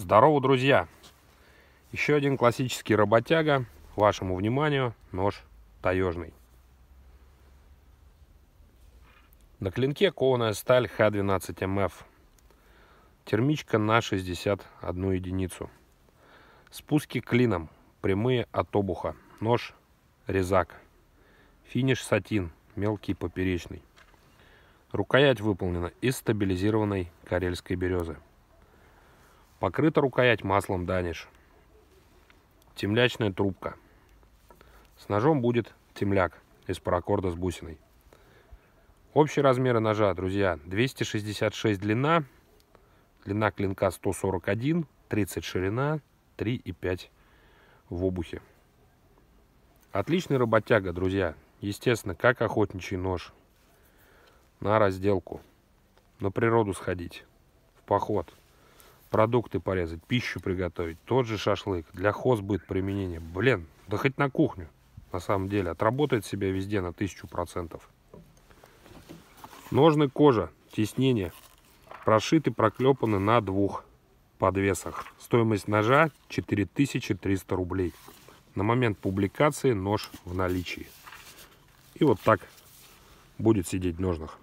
Здорово, друзья! Еще один классический работяга. Вашему вниманию нож таежный. На клинке кованая сталь Х12МФ. Термичка на 61 единицу. Спуски клином. Прямые от обуха. Нож резак. Финиш сатин. Мелкий поперечный. Рукоять выполнена из стабилизированной карельской березы. Покрыта рукоять маслом даниш. Темлячная трубка. С ножом будет темляк из паракорда с бусиной. Общие размеры ножа, друзья, 266 длина, длина клинка 141, 30 ширина, 3,5 в обухе. Отличный работяга, друзья. Естественно, как охотничий нож. На разделку. На природу сходить. В поход продукты порезать, пищу приготовить, тот же шашлык, для хоз будет применение. Блин, да хоть на кухню, на самом деле. Отработает себя везде на тысячу процентов. Ножны кожа, теснение, прошиты, проклепаны на двух подвесах. Стоимость ножа 4300 рублей. На момент публикации нож в наличии. И вот так будет сидеть в ножнах.